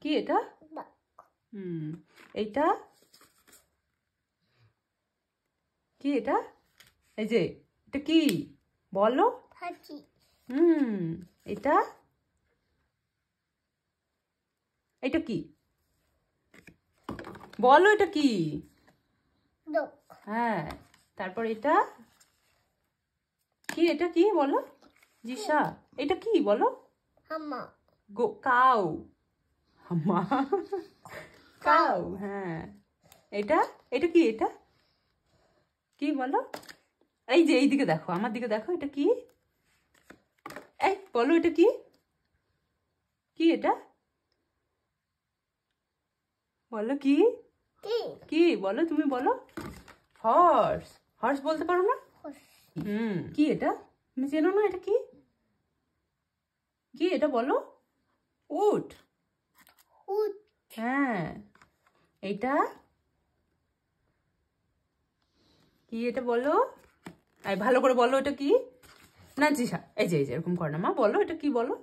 কি এটা হুম এইটা কি এটা এই যে এটা কি বলো হুম এটা এটা কি বলো এটা কি হ্যাঁ তারপর এটা কি এটা কি বলো জিসা এটা কি বলো কাউ মা কাউ হ্যাঁ এটা এটা এটা বলো এই যে দেখো আমার দিকে দেখো এটা কি এই বলো এটা কি কি এটা বলো কি কি বলো তুমি বলো হর্স হর্স বলতে পারো না হুম কি এটা তুমি চেনো না এটা কি এটা বলো উঠ হ্যাঁ এটা কি এটা বলো ভালো করে বলো এটা কি না জিসা এই যে এই যে এরকম করে না মা বলো এটা কি বলো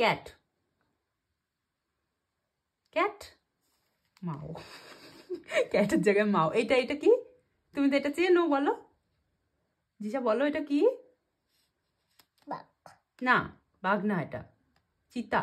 ক্যাট ক্যাট মাও ক্যাটের জায়গায় মাও এটা এটা কি তুমি তো এটা চেনো বলো জিসা বলো এটা কি না বাঘ না এটা চিতা